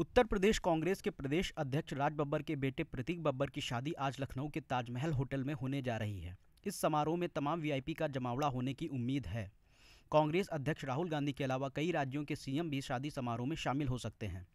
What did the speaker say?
उत्तर प्रदेश कांग्रेस के प्रदेश अध्यक्ष राज बब्बर के बेटे प्रतीक बब्बर की शादी आज लखनऊ के ताजमहल होटल में होने जा रही है इस समारोह में तमाम वीआईपी का जमावड़ा होने की उम्मीद है कांग्रेस अध्यक्ष राहुल गांधी के अलावा कई राज्यों के सीएम भी शादी समारोह में शामिल हो सकते हैं